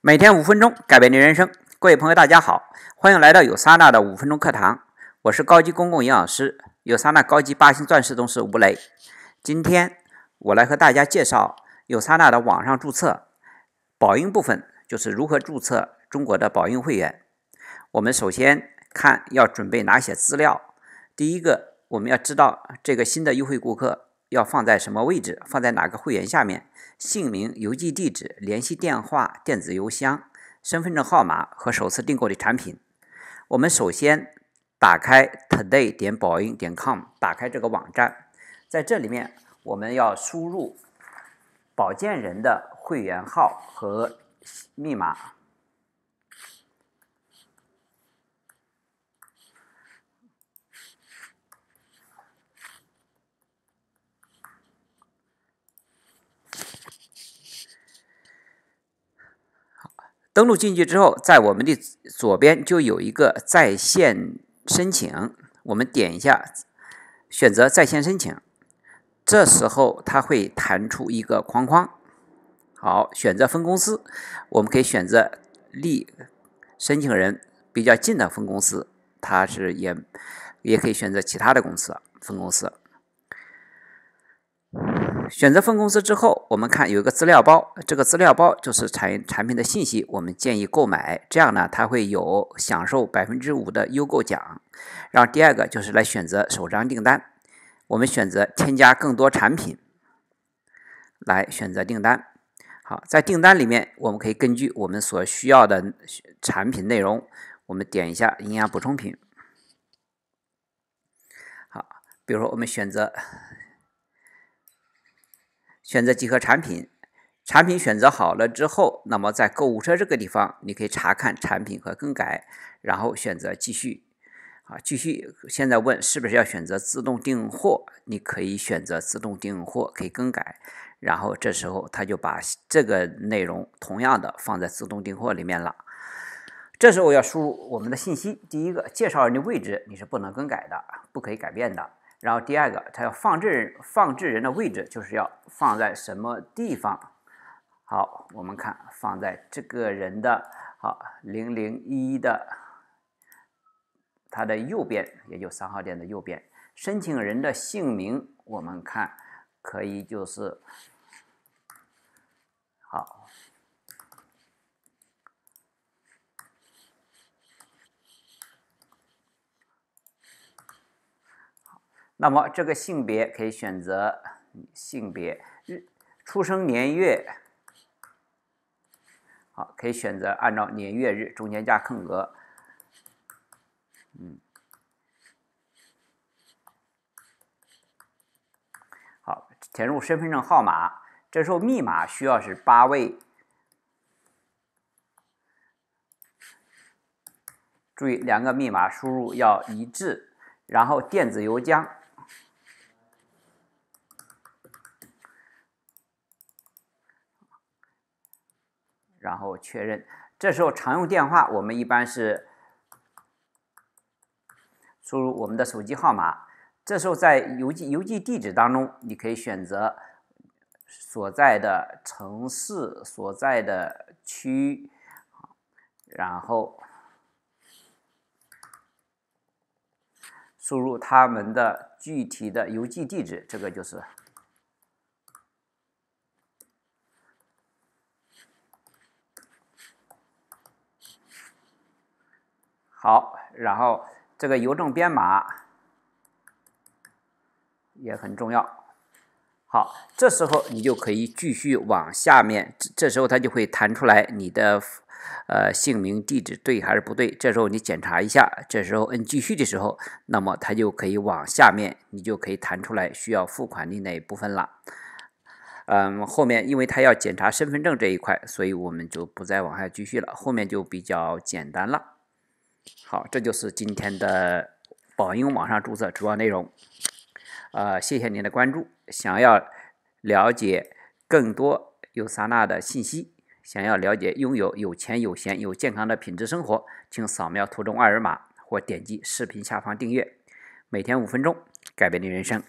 每天五分钟，改变你人生。各位朋友，大家好，欢迎来到有撒娜的五分钟课堂。我是高级公共营养师，有撒娜高级八星钻石董事吴雷。今天我来和大家介绍有撒娜的网上注册。宝英部分就是如何注册中国的宝英会员。我们首先看要准备哪些资料。第一个，我们要知道这个新的优惠顾客。要放在什么位置？放在哪个会员下面？姓名、邮寄地址、联系电话、电子邮箱、身份证号码和首次订购的产品。我们首先打开 today 点保音点 com，打开这个网站，在这里面我们要输入保荐人的会员号和密码。登录进去之后，在我们的左边就有一个在线申请，我们点一下，选择在线申请。这时候它会弹出一个框框。好，选择分公司，我们可以选择离申请人比较近的分公司，它是也也可以选择其他的公司分公司。选择分公司之后，我们看有一个资料包，这个资料包就是产产品的信息，我们建议购买，这样呢，它会有享受百分之五的优购奖。然后第二个就是来选择首张订单，我们选择添加更多产品，来选择订单。好，在订单里面，我们可以根据我们所需要的产品内容，我们点一下营养补充品。好，比如说我们选择。选择集合产品，产品选择好了之后，那么在购物车这个地方，你可以查看产品和更改，然后选择继续，啊，继续。现在问是不是要选择自动订货，你可以选择自动订货，可以更改，然后这时候他就把这个内容同样的放在自动订货里面了。这时候要输入我们的信息，第一个介绍人的位置你是不能更改的，不可以改变的。然后第二个，它要放置放置人的位置，就是要放在什么地方？好，我们看放在这个人的好零零一的他的右边，也就三号店的右边。申请人的姓名，我们看可以就是好。那么这个性别可以选择性别日出生年月，好可以选择按照年月日中间加空格，嗯，好，填入身份证号码，这时候密码需要是八位，注意两个密码输入要一致，然后电子邮箱。然后确认，这时候常用电话我们一般是输入我们的手机号码。这时候在邮寄邮寄地址当中，你可以选择所在的城市、所在的区，然后输入他们的具体的邮寄地址，这个就是。好，然后这个邮政编码也很重要。好，这时候你就可以继续往下面，这时候它就会弹出来你的呃姓名、地址对还是不对？这时候你检查一下，这时候按继续的时候，那么它就可以往下面，你就可以弹出来需要付款的那一部分了。嗯，后面因为它要检查身份证这一块，所以我们就不再往下继续了，后面就比较简单了。好，这就是今天的宝应网上注册主要内容。呃，谢谢您的关注。想要了解更多优萨娜的信息，想要了解拥有有钱、有闲、有健康的品质生活，请扫描图中二维码或点击视频下方订阅。每天五分钟，改变你人生。